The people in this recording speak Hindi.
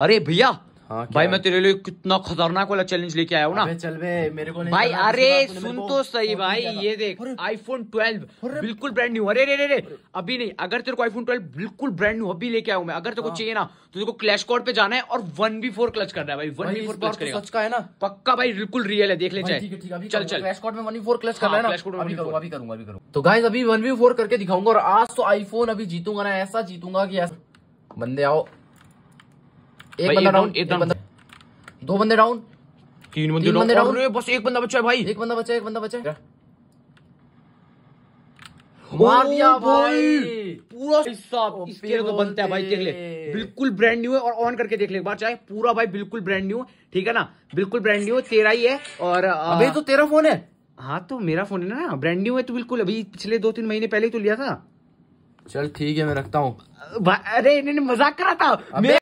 अरे भैया हाँ, भाई मैं तेरे लिए कितना खतरनाक वाला चैलेंज लेके आया हूँ ना चल बे मेरे को नहीं भाई अरे सुन तो सही भाई ये देख आईफोन 12 बिल्कुल ब्रांड न्यू अरे रे रे रे अभी नहीं अगर तेरे को आईफोन 12 बिल्कुल ब्रांड न्यू अभी लेके आया हूँ मैं अगर तेरे को हाँ। चाहिए ना तो तेरे को क्लैश कोर्ट पे जाना है और वन बी फोर क्लच करना है भाई वन बी फोर क्लच करेगा है पक्का भाई बिल्कुल रियल है देख ले चाहे चल चल क्लैश कोर्ट में वन बी फोर क्लच कर रहा है तो गाइज अभी वन बी फोर करके दिखाऊंगा और आज तो आईफोन अभी जीतूंगा ना ऐसा जीतूंगा की बंदे आओ एक बंदा डाउन एक बंदा दो बंदे डाउन तीन बंदे बंदे डाउन बस एक बंदा बचा है भाई एक बंदा बचा एक बंदा बचा मार दिया भाई पूरा इसके तो बनता है भाई देख ले बिल्कुल ब्रांड न्यू है और ऑन करके देख ले बार चाहे पूरा भाई बिल्कुल ब्रांड न्यू ठीक है ना बिल्कुल ब्रांड न्यू तेरा ही है और तो तेरा फोन है हाँ तो मेरा फोन है ना ब्रांड न्यू है तो बिल्कुल अभी पिछले दो तीन महीने पहले ही तो लिया था चल ठीक है मैं रखता हूँ अरे इन्होंने मजाक करा था